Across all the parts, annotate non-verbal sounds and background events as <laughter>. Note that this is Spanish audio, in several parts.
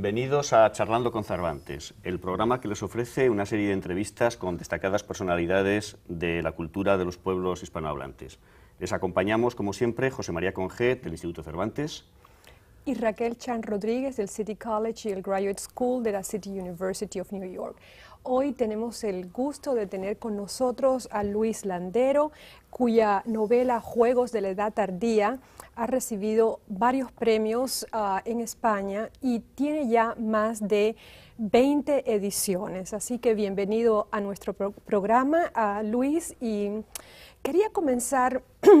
Bienvenidos a Charlando con Cervantes, el programa que les ofrece una serie de entrevistas con destacadas personalidades de la cultura de los pueblos hispanohablantes. Les acompañamos, como siempre, José María Congé del Instituto Cervantes y Raquel Chan Rodríguez del City College y el Graduate School de la City University of New York. Hoy tenemos el gusto de tener con nosotros a Luis Landero, cuya novela Juegos de la Edad Tardía ha recibido varios premios ah, en España y tiene ya más de 20 ediciones. Así que bienvenido a nuestro programa, ah, Luis. Y quería comenzar <clears throat>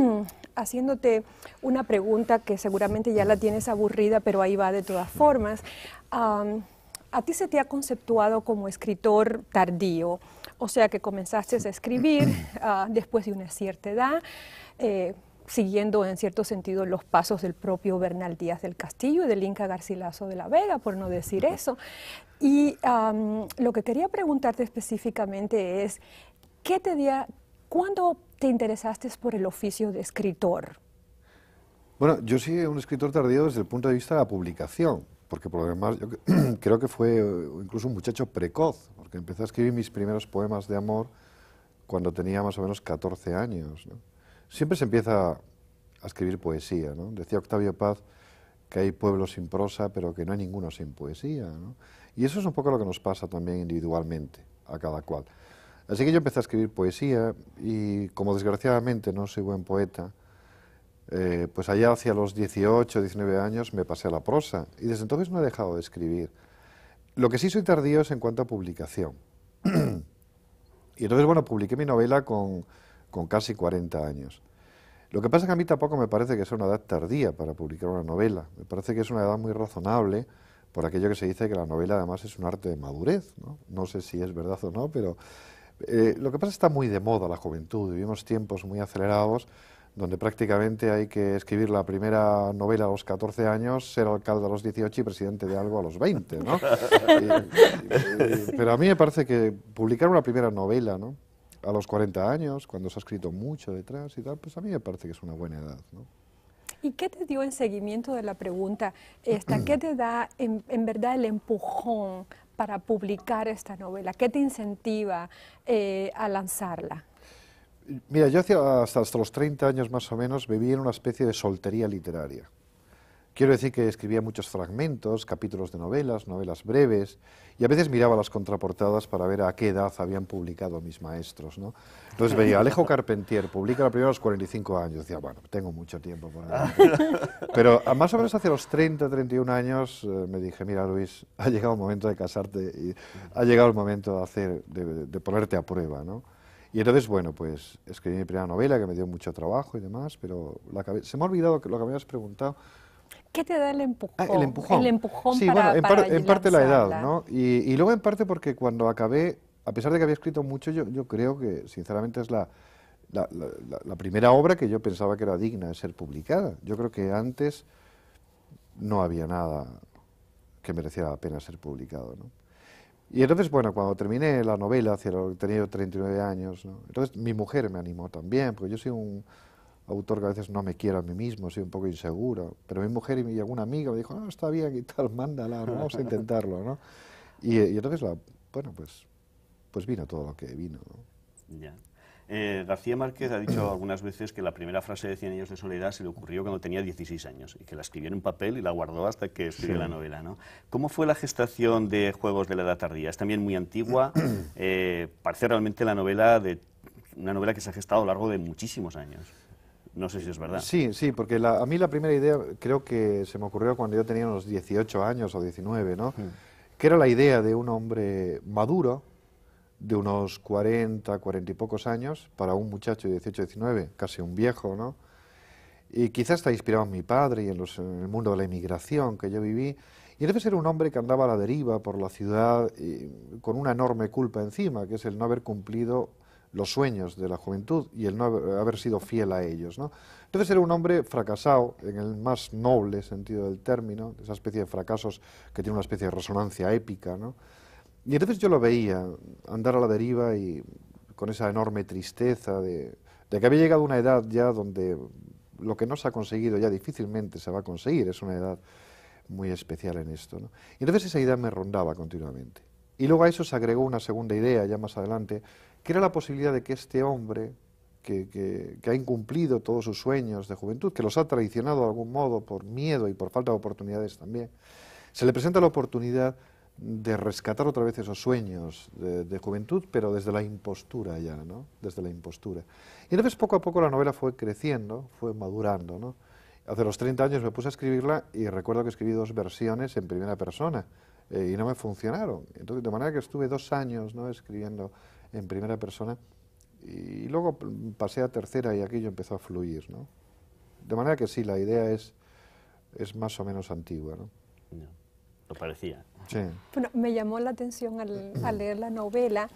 haciéndote una pregunta que seguramente ya la tienes aburrida, pero ahí va de todas formas. a ti se te ha conceptuado como escritor tardío, o sea que comenzaste a escribir <clears throat> ah, después de una cierta edad, eh, siguiendo en cierto sentido los pasos del propio Bernal Díaz del Castillo y del Inca Garcilaso de la Vega, por no decir eso. Y lo que quería preguntarte específicamente es, ¿qué te cuándo te interesaste por el oficio de escritor? Bueno, yo soy un escritor tardío desde el punto de vista de la publicación, porque por lo demás <clears throat> creo que fue eh, incluso un muchacho precoz, porque empecé a escribir mis primeros poemas de amor cuando tenía más o menos 14 años. Siempre se empieza a escribir poesía, Decía Octavio Paz que hay pueblos sin prosa, pero que no hay ninguno sin poesía, Y eso es un poco lo que nos pasa también individualmente a cada cual. Así que yo empecé a escribir poesía y como desgraciadamente no soy buen poeta, eh, pues allá hacia los 18, 19 años me pasé a la prosa y desde entonces no he dejado de escribir. Lo que sí soy tardío es en cuanto a publicación. <clears throat> y entonces, bueno, publiqué mi novela con, con casi 40 años. Lo que pasa es que a mí tampoco me parece que sea una edad tardía para publicar una novela. Me parece que es una edad muy razonable por aquello que se dice que la novela además es un arte de madurez. no sé si es verdad o no, pero eh, lo que pasa es que está muy de moda la juventud, vivimos tiempos muy acelerados donde prácticamente hay que escribir la primera novela a los 14 años, ser alcalde a los 18 y presidente de algo a los 20, ¿no? <laughs> pero a mí me parece que publicar una primera novela, ¿no? A los 40 años, cuando se ha escrito mucho detrás y tal, pues a mí me parece que es una buena edad, ¿Y qué te dio en seguimiento de la pregunta esta? ¿Qué te da en verdad el empujón para publicar esta novela? ¿Qué te incentiva eh, a lanzarla? Mira, yo hasta, hasta los 30 años más o menos viví en una especie de soltería literaria. Quiero decir que escribía muchos fragmentos, capítulos de novelas, novelas breves, y a veces miraba las contraportadas para ver a qué edad habían publicado mis maestros. ¿no? Entonces veía, Alejo Carpentier publica la primera a los 45 años, decía, bueno, tengo mucho tiempo para ahí. <laughs> Pero más o menos hace los 30, 31 años eh, me dije, mira Luis, ha llegado el momento de casarte, y ha llegado el momento de, hacer, de, ponerte a prueba. ¿no? Y entonces, bueno, pues escribí mi primera novela que me dio mucho trabajo y demás, pero se me ha olvidado lo que me habías preguntado ¿Qué te da el empujón? Ah, el empujón. sí, bueno, en, parte la edad, ¿no? Y, luego en parte porque cuando acabé, a pesar de que había escrito mucho, yo, creo que sinceramente es la, primera obra que yo pensaba que era digna de ser publicada. Yo creo que antes no había nada que mereciera la pena ser publicado, ¿no? Y entonces, bueno, cuando terminé la novela, tenía yo 39 años, ¿no? entonces mi mujer me animó también, porque yo soy un, autor que a veces no me quiero a mí mismo, soy un poco inseguro, pero mi mujer y, mi, alguna amiga me dijo, no, ah, está bien y tal, <laughs> mándala, vamos a intentarlo, ¿no? Y, eh, entonces, bueno, pues, pues vino todo lo que vino. Ya. Eh, García Márquez ha dicho algunas veces que la primera frase de Cien años de soledad se le ocurrió cuando tenía 16 años y que la escribió en un papel y la guardó hasta que escribió la novela. ¿no? ¿Cómo fue la gestación de Juegos de la Edad Tardía? Es también muy antigua, <clears throat> eh, parece realmente la novela de, una novela que se ha gestado a lo largo de muchísimos años. No sé si es verdad. Sí, sí, porque a mí la primera idea creo que se me ocurrió cuando yo tenía unos 18 años o 19, ¿no? Hmm. Que era la idea de un hombre maduro, de unos 40, 40 y pocos años, para un muchacho de 18, 19, casi un viejo, ¿no? Y quizás está inspirado en mi padre y en, el mundo de la inmigración que yo viví. Y debe ser un hombre que andaba a la deriva por la ciudad con una enorme culpa encima, que es el no haber cumplido los sueños de la juventud y el no haber, sido fiel a ellos. Entonces era un hombre fracasado, en el más noble sentido del término, esa especie de fracasos que tiene una especie de resonancia épica. Y entonces yo lo veía andar a la deriva y con esa enorme tristeza de, que había llegado a una edad ya donde lo que no se ha conseguido ya difícilmente se va a conseguir, es una edad muy especial en esto. Y entonces esa idea me rondaba continuamente. Y luego a eso se agregó una segunda idea, ya más adelante, que era la posibilidad de que este hombre, que, ha incumplido todos sus sueños de juventud, que los ha traicionado de algún modo por miedo y por falta de oportunidades también, se le presenta la oportunidad de rescatar otra vez esos sueños de, de juventud, pero desde la impostura ya, ¿no? Desde la impostura. Y entonces poco a poco la novela fue creciendo, fue madurando, ¿no? Hace los 30 años me puse a escribirla y recuerdo que escribí dos versiones en primera persona eh, y no me funcionaron. Entonces, de manera que estuve dos años ¿no? escribiendo en primera persona y luego pasé a tercera y aquello empezó a fluir. ¿no? De manera que sí, la idea es, es más o menos antigua. ¿no? no lo parecía. Sí. Bueno, me llamó la atención al, leer la novela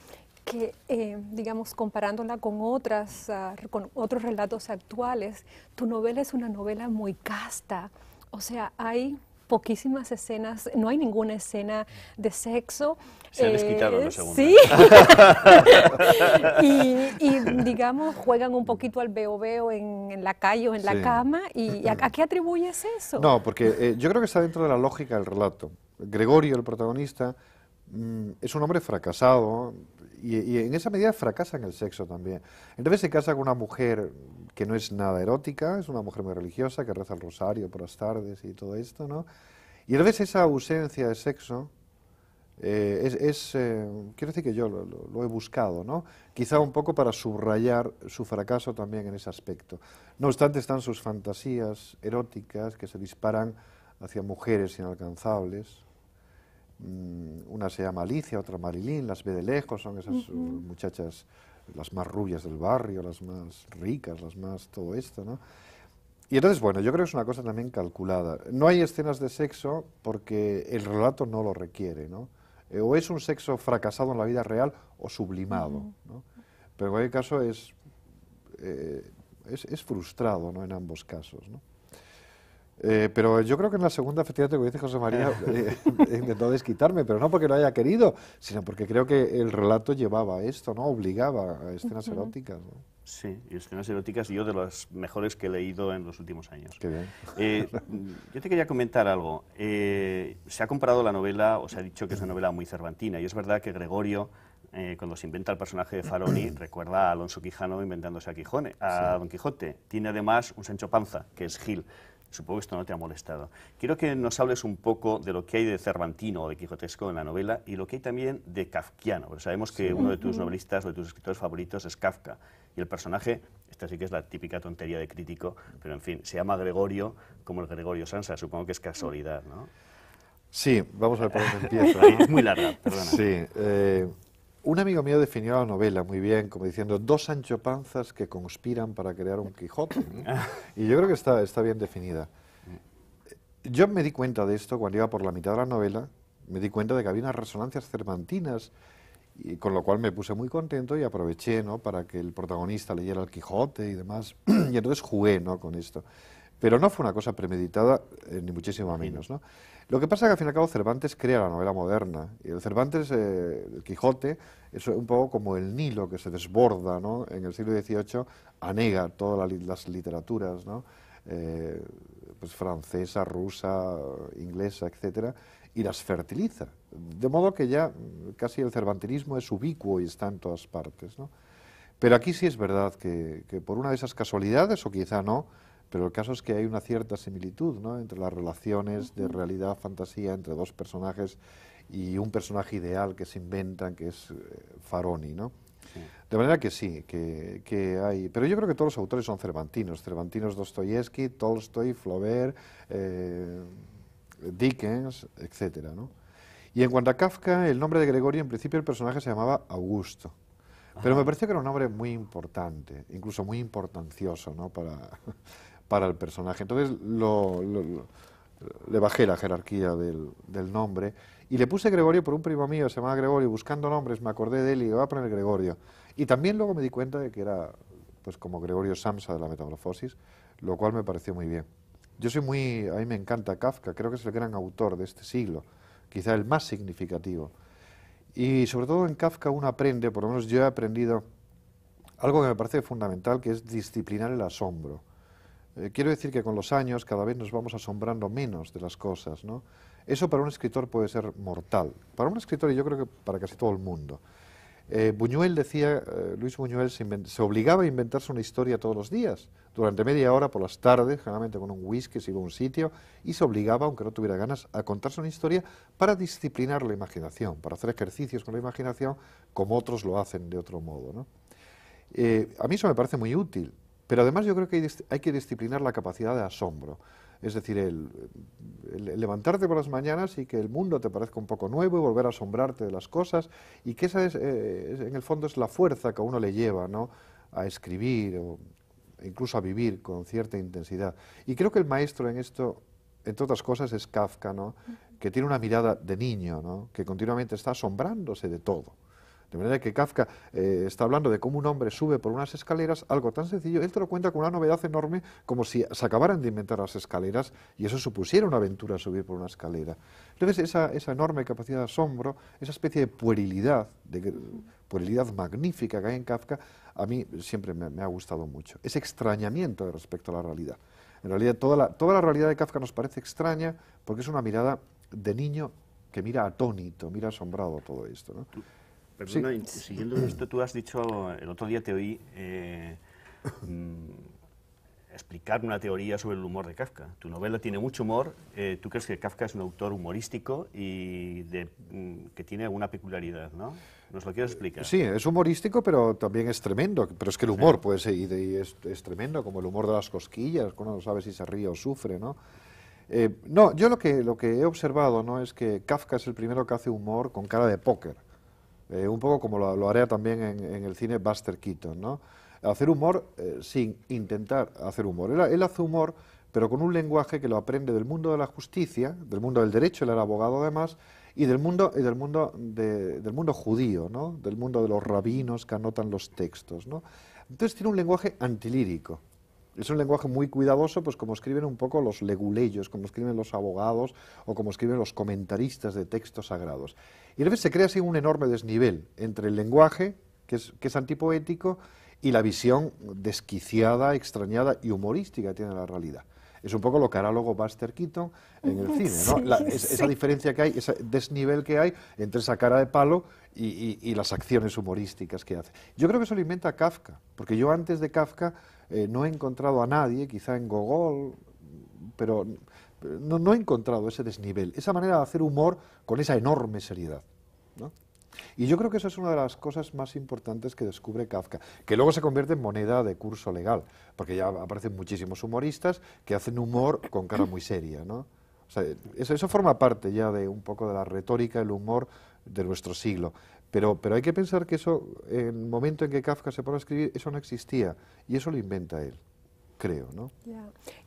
que, eh, digamos, comparándola con, otras, ah, con otros relatos actuales, tu novela es una novela muy casta. O sea, hay poquísimas escenas, no hay ninguna escena de sexo. Se les eh, Sí. <laughs> y, digamos, juegan un poquito al veo veo en, la calle o en la cama. ¿Y a, qué atribuyes eso? No, porque eh, yo creo que está dentro de la lógica del relato. Gregorio, el protagonista, mm, es un hombre fracasado, y, en esa medida fracasa en el sexo también. Entonces se casa con una mujer que no es nada erótica, es una mujer muy religiosa, que reza el rosario por las tardes y todo esto, ¿no? Y veces esa ausencia de sexo, eh, es, eh, quiero decir que yo lo, he buscado, ¿no? Quizá un poco para subrayar su fracaso también en ese aspecto. No obstante están sus fantasías eróticas que se disparan hacia mujeres inalcanzables, Mm, una se llama Alicia, otra Marilyn, las ve de lejos, son esas muchachas las más rubias del barrio, las más ricas, las más todo esto, ¿no? Y entonces, bueno, yo creo que es una cosa también calculada. No hay escenas de sexo porque el relato no lo requiere, ¿no? Eh, o es un sexo fracasado en la vida real o sublimado, ¿no? Pero en cualquier caso es, eh, es, es, frustrado, ¿no? En ambos casos, ¿no? Eh, pero yo creo que en la segunda, efectivamente, como dice José María, <laughs> eh, intentó desquitarme, pero no porque lo haya querido, sino porque creo que el relato llevaba esto, ¿no? Obligaba a escenas eróticas, Sí, y escenas eróticas yo de las mejores que he leído en los últimos años. Qué bien. Eh, yo te quería comentar algo. se ha comparado la novela, o se ha dicho que es una novela muy cervantina, y es verdad que Gregorio cuando se inventa el personaje de Faroni, recuerda a Alonso Quijano inventándose a, Quijone, a Don Quijote. Tiene además un Sancho Panza, que es Gil. Supongo que esto no te ha molestado. Quiero que nos hables un poco de lo que hay de Cervantino o de Quijotesco en la novela y lo que hay también de Kafkiano. Porque sabemos que uno de tus novelistas, o de tus escritores favoritos es Kafka. Y el personaje, esta sí que es la típica tontería de crítico, pero en fin, se llama Gregorio como el Gregorio Sansa. Supongo que es casualidad, ¿no? Sí, vamos a ver por dónde <laughs> empieza. Muy larga, perdona. Sí. Eh, un amigo mío definió la novela muy bien, como diciendo dos anchopanzas Panzas que conspiran para crear un Quijote. <laughs> Ah. y yo creo que está, está bien definida. Yo me di cuenta de esto cuando iba por la mitad de la novela, me di cuenta de que había unas resonancias cervantinas, y con lo cual me puse muy contento y aproveché ¿no? para que el protagonista leyera el Quijote y demás. <clears throat> y entonces jugué ¿no? con esto. Pero no fue una cosa premeditada, eh, ni muchísimo menos. Lo que pasa es que al fin y al cabo Cervantes crea la novela moderna. Y el Cervantes, eh, el Quijote, es un poco como el Nilo que se desborda ¿no? en el siglo XVIII, anega todas las literaturas eh, pues francesa, rusa, inglesa, etc. Y las fertiliza. De modo que ya mm, casi el cervantinismo es ubicuo y está en todas partes. Pero aquí sí es verdad que por una de esas casualidades, o quizá no, pero el caso es que hay una cierta similitud ¿no? entre las relaciones de realidad, fantasía, entre dos personajes y un personaje ideal que se inventan, que es eh, Faroni. ¿no? De manera que sí, que, que, hay... Pero yo creo que todos los autores son cervantinos. Cervantinos Dostoyevsky, Tolstoy, Flaubert, eh, Dickens, etc. ¿no? Y en cuanto a Kafka, el nombre de Gregorio, en principio el personaje se llamaba Augusto. Pero me pareció que era un nombre muy importante, incluso muy importancioso, ¿no? Para, para el personaje. Entonces le bajé la jerarquía del, nombre y le puse Gregorio por un primo mío, se llama Gregorio, buscando nombres me acordé de él y le voy a poner Gregorio. Y también luego me di cuenta de que era pues como Gregorio Samsa de la Metamorfosis, lo cual me pareció muy bien. Yo soy muy, a mí me encanta Kafka, creo que es el gran autor de este siglo, quizá el más significativo. Y sobre todo en Kafka uno aprende, por lo menos yo he aprendido algo que me parece fundamental, que es disciplinar el asombro. Eh, quiero decir que con los años cada vez nos vamos asombrando menos de las cosas, ¿no? Eso para un escritor puede ser mortal, para un escritor y yo creo que para casi todo el mundo. Eh, Buñuel decía, eh, Luis Buñuel se, obligaba a inventarse una historia todos los días, durante media hora por las tardes, generalmente con un whisky, se iba a un sitio, y se obligaba, aunque no tuviera ganas, a contarse una historia para disciplinar la imaginación, para hacer ejercicios con la imaginación como otros lo hacen de otro modo. a mí eso me parece muy útil, pero además yo creo que hay, que disciplinar la capacidad de asombro. Es decir, el, levantarte por las mañanas y que el mundo te parezca un poco nuevo y volver a asombrarte de las cosas y que esa eh, en el fondo es la fuerza que a uno le lleva ¿no? a escribir o incluso a vivir con cierta intensidad. Y creo que el maestro en esto, entre otras cosas, es Kafka, que tiene una mirada de niño, que continuamente está asombrándose de todo. De manera que Kafka eh, está hablando de cómo un hombre sube por unas escaleras, algo tan sencillo, él te lo cuenta con una novedad enorme como si se acabaran de inventar las escaleras y eso supusiera una aventura subir por una escalera. Entonces esa, esa enorme capacidad de asombro, esa especie de puerilidad, de puerilidad magnífica que hay en Kafka, a mí siempre me, ha gustado mucho. Ese extrañamiento respecto a la realidad. En realidad toda la, toda la realidad de Kafka nos parece extraña porque es una mirada de niño que mira atónito, mira asombrado todo esto. ¿no? siguiendo esto, tú has dicho, el otro día te oí eh, mm, explicar una teoría sobre el humor de Kafka. Tu novela tiene mucho humor, eh, tú crees que Kafka es un autor humorístico y mm, que tiene alguna peculiaridad, ¿no? ¿Nos lo quieres eh, explicar? Sí, es humorístico, pero también es tremendo. Pero es que el humor, puede y, es, tremendo, como el humor de las cosquillas, uno no sabe si se ríe o sufre, ¿no? no, yo lo que, lo que he observado, ¿no? Es que Kafka es el primero que hace humor con cara de póker. Eh, un poco como lo, haría también en, el cine Buster Keaton, Hacer humor eh, sin intentar hacer humor. Él, hace humor, pero con un lenguaje que lo aprende del mundo de la justicia, del mundo del derecho, él era abogado además, y del mundo, y del mundo, del mundo judío, ¿no? Del mundo de los rabinos que anotan los textos, Entonces tiene un lenguaje antilírico, es un lenguaje muy cuidadoso, pues como escriben un poco los leguleyos, como escriben los abogados o como escriben los comentaristas de textos sagrados. Y a veces se crea así un enorme desnivel entre el lenguaje, que es, antipoético, y la visión desquiciada, extrañada y humorística que tiene la realidad. Es un poco lo que hará luego Buster Keaton en el <laughs> cine, ¿no? esa diferencia que hay, ese desnivel que hay entre esa cara de palo y, y las acciones humorísticas que hace. Yo creo que eso lo inventa Kafka, porque yo antes de Kafka eh, no he encontrado a nadie, quizá en Gogol, pero no, he encontrado ese desnivel, esa manera de hacer humor con esa enorme seriedad. Y yo creo que eso es una de las cosas más importantes que descubre Kafka, que luego se convierte en moneda de curso legal, porque ya aparecen muchísimos humoristas que hacen humor con cara muy seria. ¿no? eso, eso forma parte ya de un poco de la retórica, el humor de nuestro siglo. Pero, pero hay que pensar que eso, en el momento en que Kafka se pone a escribir, eso no existía y eso lo inventa él, creo, ¿no?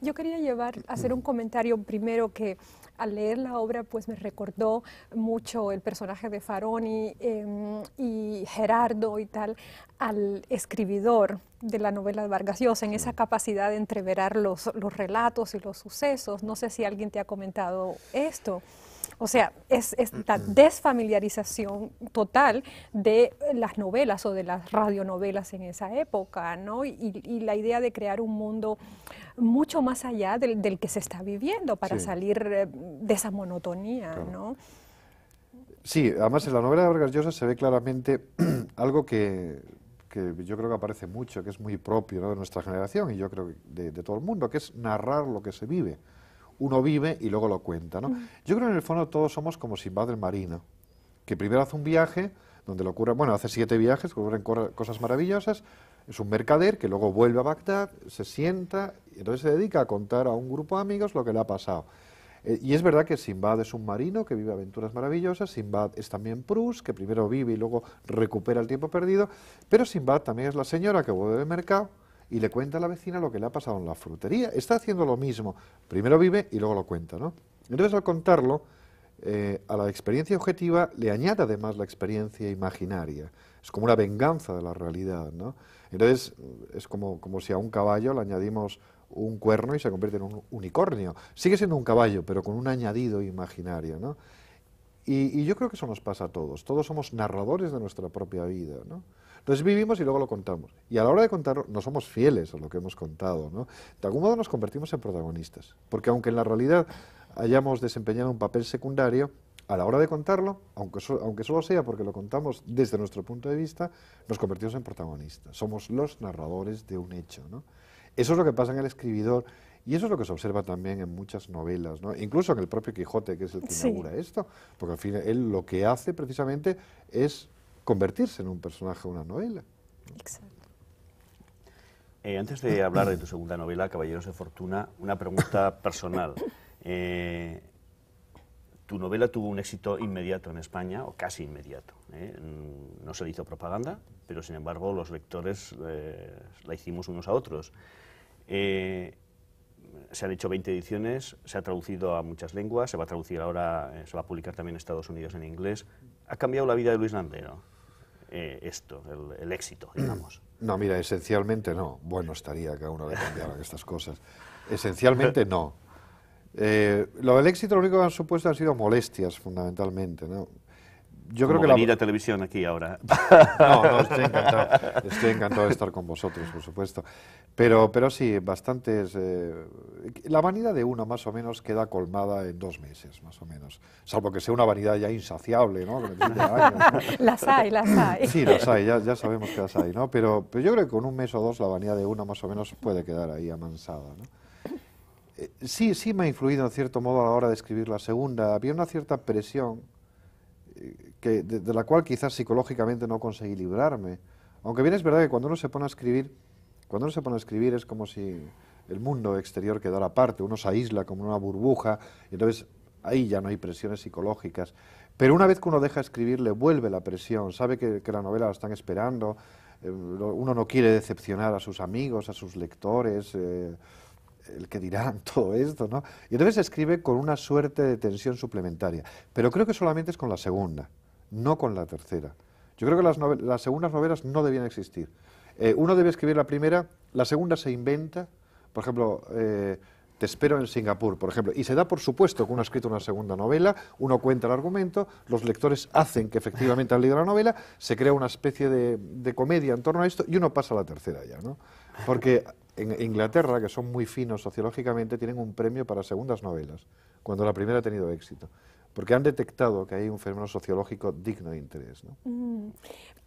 Yo quería llevar, hacer un comentario primero que al leer la obra pues me recordó mucho el personaje de Faroni em, y Gerardo y tal al escribidor de la novela de Vargas Llosa en esa mm. capacidad de entreverar los, los relatos y los sucesos. No sé si alguien te ha comentado esto. O sea, es esta desfamiliarización total de las novelas o de las radionovelas en esa época, ¿no? Y, la idea de crear un mundo mucho más allá del, que se está viviendo para salir eh, de esa monotonía, ¿no? Sí, además en la novela de Vargas Llosa se ve claramente <clears throat> algo que, yo creo que aparece mucho, que es muy propio de nuestra generación y yo creo que de, todo el mundo, que es narrar lo que se vive uno vive y luego lo cuenta. ¿no? Mm. Yo creo que en el fondo todos somos como Simbad el marino, que primero hace un viaje donde le ocurre, bueno, hace siete viajes, ocurren cosas maravillosas, es un mercader que luego vuelve a Bagdad, se sienta y entonces se dedica a contar a un grupo de amigos lo que le ha pasado. Eh, y es verdad que Sinbad es un marino que vive aventuras maravillosas, Sinbad es también Prus, que primero vive y luego recupera el tiempo perdido, pero Sinbad también es la señora que vuelve del mercado, y le cuenta a la vecina lo que le ha pasado en la frutería. Está haciendo lo mismo. Primero vive y luego lo cuenta, ¿no? Entonces, al contarlo, eh, a la experiencia objetiva le añade además la experiencia imaginaria. Es como una venganza de la realidad, ¿no? Entonces, es como, si a un caballo le añadimos un cuerno y se convierte en un unicornio. Sigue siendo un caballo, pero con un añadido imaginario, ¿no? Y, y yo creo que eso nos pasa a todos. Todos somos narradores de nuestra propia vida, ¿no? Entonces vivimos y luego lo contamos. Y a la hora de contarlo, no somos fieles a lo que hemos contado. ¿no? De algún modo nos convertimos en protagonistas. Porque aunque en la realidad hayamos desempeñado un papel secundario, a la hora de contarlo, aunque, solo sea porque lo contamos desde nuestro punto de vista, nos convertimos en protagonistas. Somos los narradores de un hecho. Eso es lo que pasa en el escribidor y eso es lo que se observa también en muchas novelas, incluso en el propio Quijote, que es el que inaugura esto, porque al fin él lo que hace precisamente es convertirse en un personaje de una novela. Exacto. Eh, antes de hablar de tu segunda novela, Caballeros de Fortuna, una pregunta <coughs> personal. Eh, tu novela tuvo un éxito inmediato en España, o casi inmediato. Eh? No se le hizo propaganda, pero sin embargo los lectores la hicimos unos a otros. se han hecho 20 ediciones, se ha traducido a muchas lenguas, se va a traducir ahora, se va a publicar también en Estados Unidos en inglés. ¿Ha cambiado la vida de Luis Landero? Eh, esto, el, éxito, digamos. No, mira, esencialmente no. Bueno, estaría que a uno le cambiaran estas cosas. Esencialmente no. Eh, lo del éxito lo único que han supuesto han sido molestias, fundamentalmente, ¿no? yo creo que venir la... a televisión aquí ahora. <laughs> No, no, estoy encantado, encantado de estar con vosotros, por supuesto. Pero, pero sí, bastantes... Eh, la vanidad de uno, más o menos, queda colmada en dos meses, más o menos. Salvo que sea una vanidad ya insaciable, ¿no? <laughs> las hay, las hay. Sí, las hay, ya, sabemos que las hay, ¿no? Pero, pero yo creo que con un mes o dos la vanidad de uno, más o menos, puede quedar ahí amansada, ¿no? Eh, sí, sí me ha influido en cierto modo a la hora de escribir la segunda. Había una cierta presión eh, de, la cual quizás psicológicamente no conseguí librarme. Aunque bien es verdad que cuando uno se pone a escribir, cuando uno se pone a escribir es como si el mundo exterior quedara aparte, uno se aísla como una burbuja, y entonces ahí ya no hay presiones psicológicas. Pero una vez que uno deja escribir, le vuelve la presión, sabe que, la novela la están esperando, eh, uno no quiere decepcionar a sus amigos, a sus lectores, eh, el que dirán <laughs> todo esto, ¿no? Y entonces escribe con una suerte de tensión suplementaria, pero creo que solamente es con la segunda no con la tercera. Yo creo que las, segundas novelas no debían existir. Eh, uno debe escribir la primera, la segunda se inventa, por ejemplo, eh, Te espero en Singapur, por ejemplo, y se da por supuesto que uno ha escrito una segunda novela, uno cuenta el argumento, los lectores hacen que efectivamente han leído la novela, se crea una especie de, comedia en torno a esto y uno pasa a la tercera ya, ¿no? Porque en Inglaterra, que son muy finos sociológicamente, tienen un premio para segundas novelas, cuando la primera ha tenido éxito porque han detectado que hay un fenómeno sociológico digno de interés. Mm,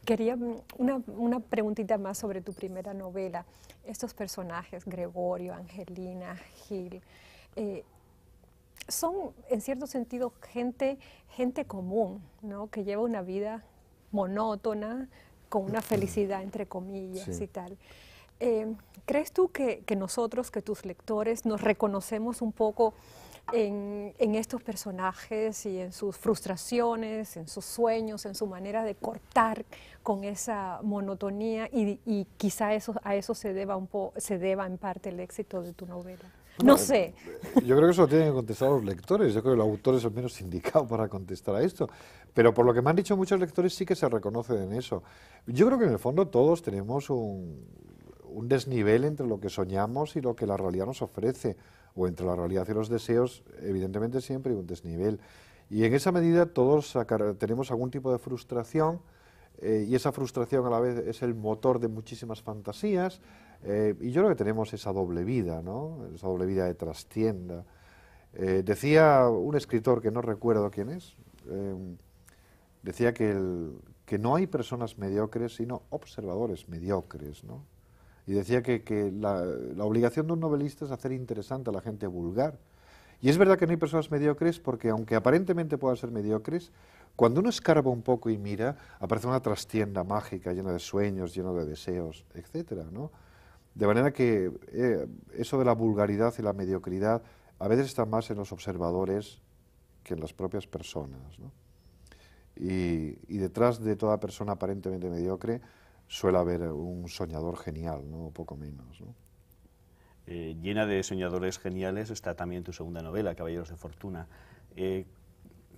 quería mm, una, preguntita más sobre tu primera novela. Estos personajes, Gregorio, Angelina, Gil, eh, son en cierto sentido gente, gente común, que lleva una vida monótona, con una <clears throat> felicidad entre comillas y tal. Eh, ¿Crees tú que nosotros, que tus lectores, nos reconocemos un poco en, estos personajes y en sus frustraciones, en sus sueños, en su manera de cortar con esa monotonía y, quizá eso, a eso se deba, un se deba en parte el éxito de tu novela. No, sé. Eh, yo creo que eso lo tienen que contestar los lectores. Yo creo que el autor es el menos <laughs> indicado para contestar a esto. Pero por lo que me han dicho muchos lectores, sí que se reconocen en eso. Yo creo que en el fondo todos tenemos un desnivel entre lo que soñamos y lo que la realidad nos ofrece o entre la realidad y los deseos, evidentemente siempre hay un desnivel. Y en esa medida todos tenemos algún tipo de frustración eh, y esa frustración a la vez es el motor de muchísimas fantasías eh, y yo creo que tenemos esa doble vida, esa doble vida de trastienda. Eh, decía un escritor que no recuerdo quién es, em, decía que, que no hay personas mediocres sino observadores mediocres. ¿no? y decía que, la, obligación de un novelista es hacer interesante a la gente vulgar. Y es verdad que no hay personas mediocres porque, aunque aparentemente puedan ser mediocres, cuando uno escarba un poco y mira, aparece una trastienda mágica llena de sueños, llena de deseos, etc. De manera que eh, eso de la vulgaridad y la mediocridad a veces está más en los observadores que en las propias personas. y detrás de toda persona aparentemente mediocre, suele haber un soñador genial, ¿no? poco menos. ¿no? Eh, llena de soñadores geniales está también tu segunda novela, Caballeros de Fortuna. Eh,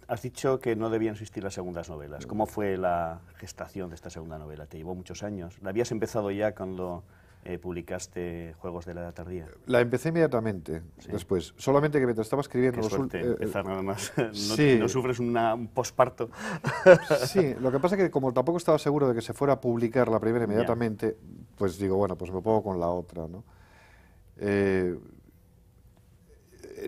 has dicho que no debían existir las segundas novelas. ¿Cómo fue la gestación de esta segunda novela? ¿Te llevó muchos años? ¿La habías empezado ya cuando eh, publicaste Juegos de la Edad Tardía? La empecé inmediatamente después, solamente que mientras estaba escribiendo... Qué eh, empezar eh, nada más, <laughs> no, sufres un posparto. sí, lo que pasa es que como tampoco estaba seguro de que se fuera a publicar la primera inmediatamente, pues digo, bueno, pues me pongo con la otra,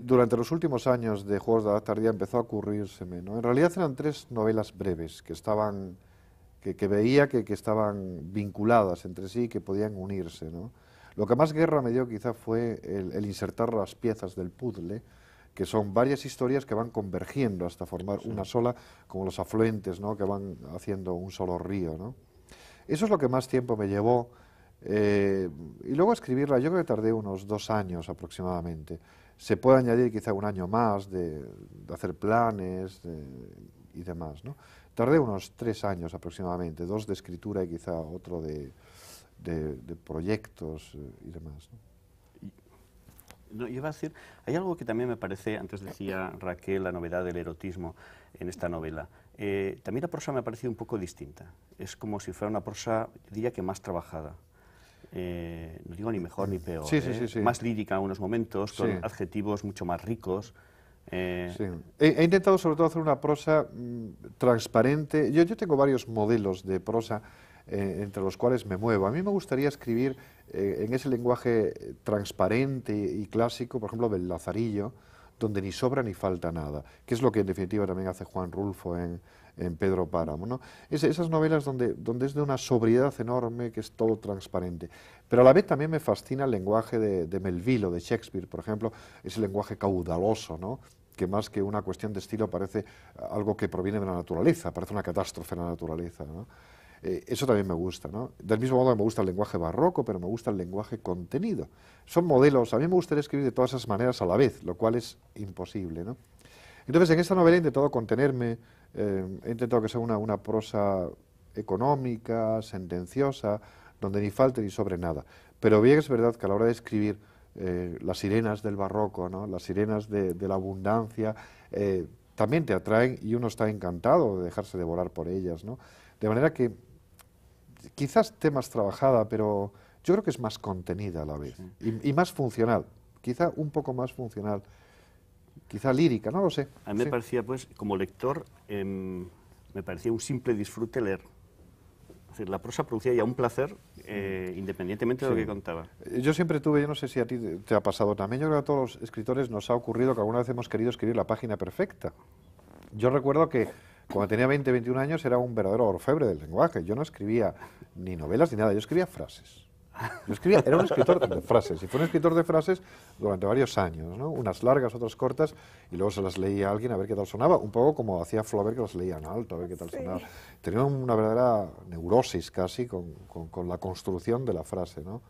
durante los últimos años de Juegos de la Edad Tardía empezó a ocurrírseme, ¿no? En realidad eran tres novelas breves que estaban que, veía que, estaban vinculadas entre sí, y que podían unirse. ¿no? Lo que más guerra me dio quizá fue el, insertar las piezas del puzzle, que son varias historias que van convergiendo hasta formar una sola, como los afluentes ¿no? que van haciendo un solo río. ¿no? Eso es lo que más tiempo me llevó. Eh, y luego escribirla, yo creo que tardé unos dos años aproximadamente. Se puede añadir quizá un año más de, hacer planes y demás. ¿no? Tardé unos tres años aproximadamente, dos de escritura y quizá otro de, proyectos eh, y demás. ¿no? iba a decir, hay algo que también me parece, antes decía Raquel, la novedad del erotismo en esta novela. Eh, también la prosa me ha parecido un poco distinta. Es como si fuera una prosa, diría que más trabajada. Eh, no digo ni mejor ni peor. más lírica en unos momentos, con adjetivos mucho más ricos. Eh, he, intentado sobre todo hacer una prosa mm, transparente. Yo, yo tengo varios modelos de prosa eh, entre los cuales me muevo. A mí me gustaría escribir eh, en ese lenguaje transparente y clásico, por ejemplo, del Lazarillo, donde ni sobra ni falta nada, que es lo que en definitiva también hace Juan Rulfo en, en Pedro Páramo. ¿no? Es, esas novelas donde, donde es de una sobriedad enorme, que es todo transparente. Pero a la vez también me fascina el lenguaje de, Melville o de Shakespeare, por ejemplo, ese lenguaje caudaloso, ¿no? que más que una cuestión de estilo parece algo que proviene de la naturaleza, parece una catástrofe en la naturaleza. Eh, eso también me gusta. Del mismo modo que me gusta el lenguaje barroco, pero me gusta el lenguaje contenido. Son modelos, a mí me gustaría escribir de todas esas maneras a la vez, lo cual es imposible. ¿no? Entonces, en esta novela he intentado contenerme, eh, he intentado que sea una, prosa económica, sentenciosa, donde ni falte ni sobre nada. Pero bien es verdad que a la hora de escribir eh, las sirenas del barroco, las sirenas de, la abundancia, eh, también te atraen y uno está encantado de dejarse devorar por ellas. ¿no? De manera que quizás esté más trabajada, pero yo creo que es más contenida a la vez y, y, más funcional, quizá un poco más funcional quizá lírica, no lo sé. A mí me parecía, pues, como lector, em, me parecía un simple disfrute leer. decir, la prosa producía ya un placer eh, independientemente de lo que contaba. Eh, yo siempre tuve, yo no sé si a ti te ha pasado también, yo creo que a todos los escritores nos ha ocurrido que alguna vez hemos querido escribir la página perfecta. Yo recuerdo que cuando tenía 20, 21 años era un verdadero orfebre del lenguaje. Yo no escribía ni novelas ni nada, yo escribía frases. <laughs> era un escritor de frases, y fue un escritor de frases durante varios años, ¿no? unas largas, otras cortas, y luego se las leía a alguien a ver qué tal sonaba, un poco como hacía Flaubert que las leía en alto, a ver qué tal sonaba. Tenía una verdadera neurosis casi con, con, con la construcción de la frase. ¿no?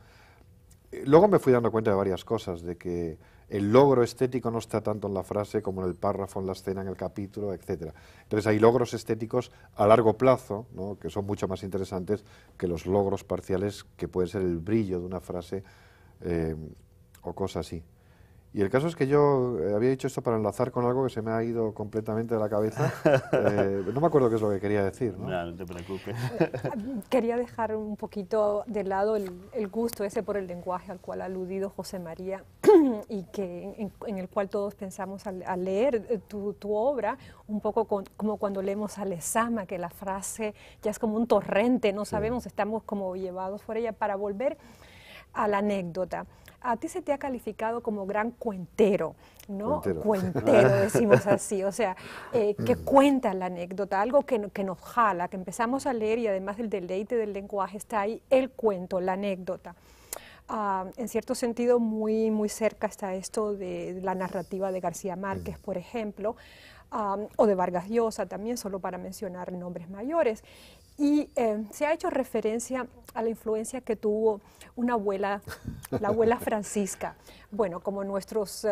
Eh, luego me fui dando cuenta de varias cosas, de que el logro estético no está tanto en la frase como en el párrafo, en la escena, en el capítulo, etc. Entonces hay logros estéticos a largo plazo, que son mucho más interesantes que los logros parciales que pueden ser el brillo de una frase eh, o cosas así. Y el caso es que yo eh, había dicho esto para enlazar con algo que se me ha ido completamente de la cabeza. <laughs> Eh, no me acuerdo qué es lo que quería decir. No, no, te preocupes. <laughs> quería dejar un poquito de lado el, gusto ese por el lenguaje al cual ha aludido José María <clears throat> y que en, el cual todos pensamos al, leer eh, tu, obra, un poco como cuando leemos a Lezama, que la frase ya es como un torrente, no sabemos, estamos como llevados por ella para volver a la anécdota a ti se te ha calificado como gran cuentero, ¿no? Cuentero, <laughs> decimos así, o sea, eh, mm. que cuenta la anécdota, algo que, nos jala, que empezamos a leer y además del deleite del lenguaje está ahí, el cuento, la anécdota. Ah, en cierto sentido, muy, muy cerca está esto de la narrativa de García Márquez, mm. por ejemplo. Ah, o de Vargas Llosa también, solo para mencionar nombres mayores. Y eh, se ha hecho referencia a la influencia que tuvo una abuela, la abuela Francisca. Bueno, como nuestros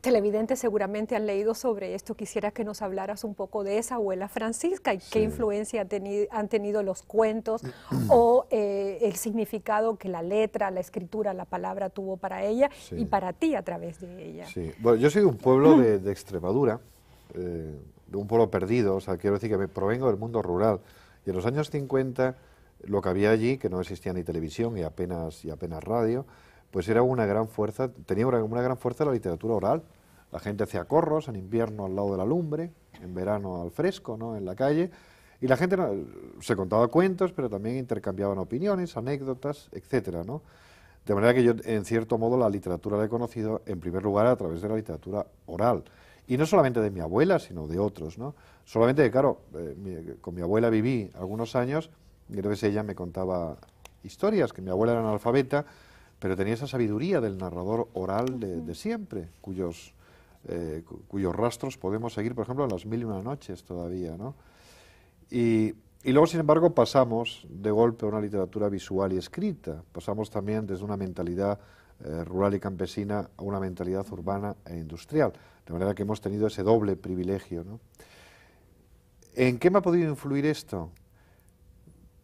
televidentes seguramente han leído sobre esto, quisiera que nos hablaras un poco de esa abuela Francisca y qué influencia han tenido, los cuentos <clears throat> o eh, el significado que la letra, la escritura, la palabra tuvo para ella y para ti a través de ella. Sí, bueno, yo soy de un pueblo de, Extremadura, eh, de un pueblo perdido, o sea, quiero decir que me provengo del mundo rural. Y en los años 50 lo que había allí, que no existía ni televisión y apenas, y apenas radio, pues era una gran fuerza, tenía una, una gran fuerza la literatura oral. La gente hacía corros en invierno al lado de la lumbre, en verano al fresco, ¿no? en la calle, y la gente se contaba cuentos, pero también intercambiaban opiniones, anécdotas, etc. De manera que yo, en cierto modo, la literatura la he conocido, en primer lugar, a través de la literatura oral. Y no solamente de mi abuela, sino de otros, ¿no? Solamente que, claro, eh, con mi abuela viví algunos años y entonces ella me contaba historias, que mi abuela era analfabeta, pero tenía esa sabiduría del narrador oral de, siempre, cuyos, eh, cuyos rastros podemos seguir, por ejemplo, en las mil y una noches todavía, ¿no? y luego, sin embargo, pasamos de golpe a una literatura visual y escrita, pasamos también desde una mentalidad eh, rural y campesina a una mentalidad urbana e industrial. De manera que hemos tenido ese doble privilegio. ¿En qué me ha podido influir esto?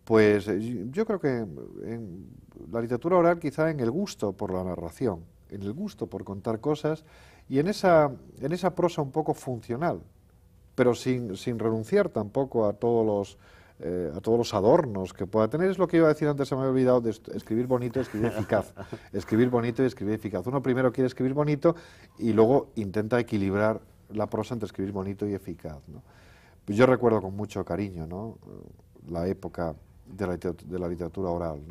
Pues eh, yo creo que en la literatura oral quizá en el gusto por la narración, en el gusto por contar cosas y en esa, en esa prosa un poco funcional, pero sin renunciar tampoco a todos los eh, a todos los adornos que pueda tener. Es lo que iba a decir antes, se me había olvidado de escribir bonito y escribir <laughs> eficaz. escribir bonito y escribir eficaz. Uno primero quiere escribir bonito y luego intenta equilibrar la prosa entre escribir bonito y eficaz. Pues yo recuerdo con mucho cariño la época de la, literatura oral.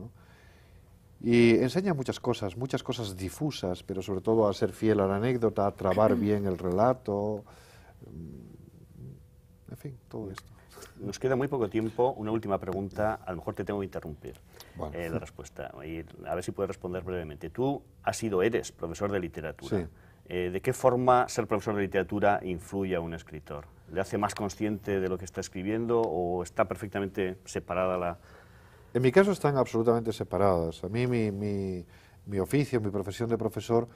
Y enseña muchas cosas, muchas cosas difusas, pero sobre todo a ser fiel a la anécdota, a trabar <clears throat> bien el relato, mm, en fin, todo esto. Nos queda muy poco tiempo. Una última pregunta. A lo mejor te tengo que interrumpir eh, la respuesta. a ver si puedes responder brevemente. Tú has sido, eres profesor de literatura. Eh, ¿De qué forma ser profesor de literatura influye a un escritor? ¿Le hace más consciente de lo que está escribiendo o está perfectamente separada la...? En mi caso están absolutamente separadas. A mí mi, oficio, mi profesión de profesor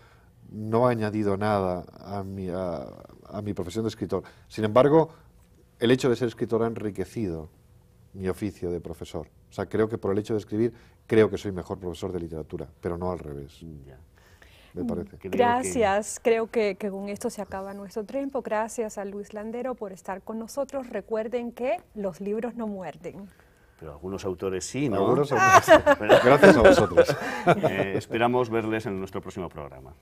no ha añadido nada a mi profesión de escritor. Sin embargo, el hecho de ser escritor ha enriquecido mi oficio de profesor. O sea, creo que por el hecho de escribir, creo que soy mejor profesor de literatura, pero no al revés. Ya. Mm, gracias, creo que, con esto se acaba nuestro tiempo. Gracias a Luis Landero por estar con nosotros. Recuerden que los libros no muerden. Pero algunos autores sí, ¿no? Algunos <laughs> autores. Gracias a vosotros. Eh, esperamos verles en nuestro próximo programa.